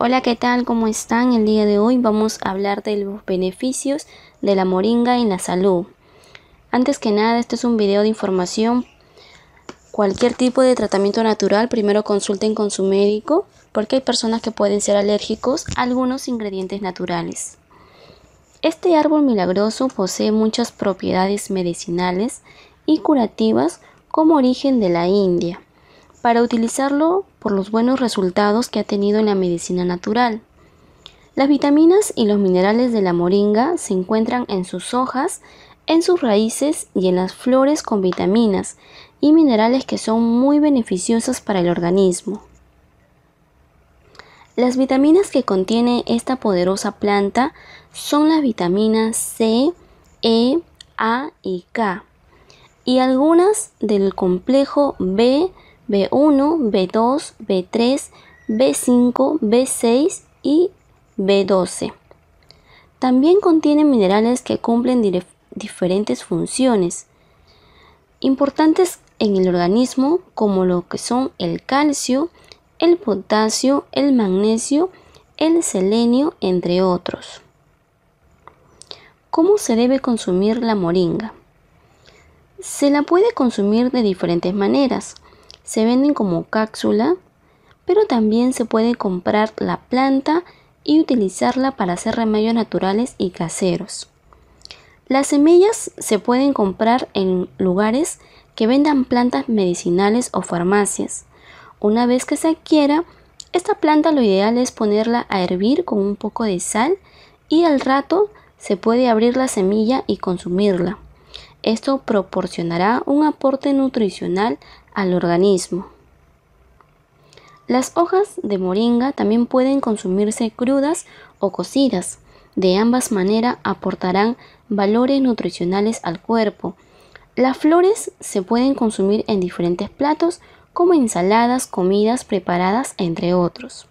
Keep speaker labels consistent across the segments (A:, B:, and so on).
A: Hola, ¿qué tal? ¿Cómo están? El día de hoy vamos a hablar de los beneficios de la moringa en la salud. Antes que nada, este es un video de información. Cualquier tipo de tratamiento natural, primero consulten con su médico, porque hay personas que pueden ser alérgicos a algunos ingredientes naturales. Este árbol milagroso posee muchas propiedades medicinales y curativas como origen de la India. Para utilizarlo por los buenos resultados que ha tenido en la medicina natural. Las vitaminas y los minerales de la moringa se encuentran en sus hojas, en sus raíces y en las flores con vitaminas y minerales que son muy beneficiosas para el organismo. Las vitaminas que contiene esta poderosa planta son las vitaminas C, E, A y K y algunas del complejo B, B1, B2, B3, B5, B6 y B12. También contiene minerales que cumplen diferentes funciones importantes en el organismo como lo que son el calcio, el potasio, el magnesio, el selenio, entre otros. ¿Cómo se debe consumir la moringa? Se la puede consumir de diferentes maneras, se venden como cápsula, pero también se puede comprar la planta y utilizarla para hacer remedios naturales y caseros. Las semillas se pueden comprar en lugares que vendan plantas medicinales o farmacias. Una vez que se adquiera, esta planta lo ideal es ponerla a hervir con un poco de sal y al rato se puede abrir la semilla y consumirla. Esto proporcionará un aporte nutricional al organismo. Las hojas de moringa también pueden consumirse crudas o cocidas. De ambas maneras aportarán valores nutricionales al cuerpo. Las flores se pueden consumir en diferentes platos como ensaladas, comidas preparadas, entre otros.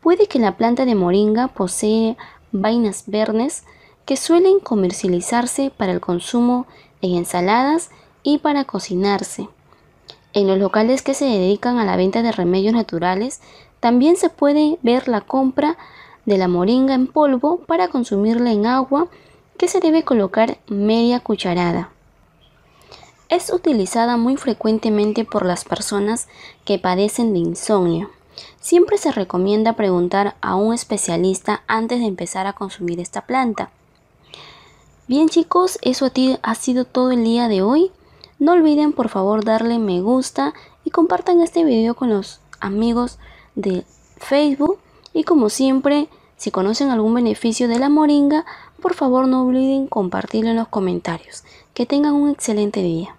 A: Puede que la planta de moringa posee vainas verdes que suelen comercializarse para el consumo en ensaladas y para cocinarse. En los locales que se dedican a la venta de remedios naturales, también se puede ver la compra de la moringa en polvo para consumirla en agua que se debe colocar media cucharada. Es utilizada muy frecuentemente por las personas que padecen de insomnio. Siempre se recomienda preguntar a un especialista antes de empezar a consumir esta planta. Bien chicos, eso ha sido todo el día de hoy. No olviden por favor darle me gusta y compartan este video con los amigos de Facebook. Y como siempre, si conocen algún beneficio de la moringa, por favor no olviden compartirlo en los comentarios. Que tengan un excelente día.